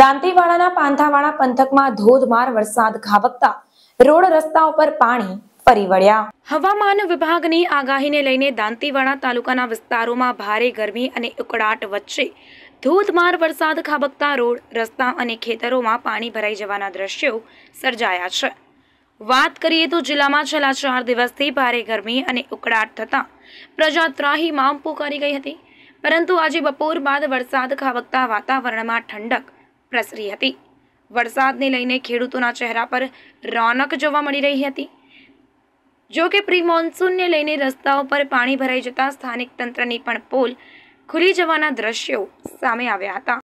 દાંતીવાડાના પાંથાવાડા પંથકમાં ધોધમાર વરસાદ ખાબકતા રોડ રસ્તા ઉપર પાણી ફરી વળ્યા હવામાન વિભાગની આગાહીને લઈને દાંતીવાડા તાલુકાના વિસ્તારોમાં ભારે ગરમી અને ઉકળાટ વચ્ચે ધોધમાર વરસાદ ખાબકતા રોડ રસ્તા અને ખેતરોમાં પાણી ભરાઈ જવાના દ્રશ્યો સર્જાયા છે વાત કરીએ તો જિલ્લામાં છેલ્લા ચાર દિવસથી ભારે ગરમી અને ઉકળાટ થતાં પ્રજા ત્રાહીમામ પોકારી ગઈ હતી પરંતુ આજે બપોર બાદ વરસાદ ખાબકતા વાતાવરણમાં ઠંડક પ્રસરી હતી વરસાદને લઈને ખેડૂતોના ચહેરા પર રોનક જોવા મળી રહી હતી જો કે પ્રી મોન્સૂનને લઈને રસ્તાઓ પર પાણી ભરાઈ જતા સ્થાનિક તંત્રની પણ પોલ ખુલી જવાના દ્રશ્યો સામે આવ્યા હતા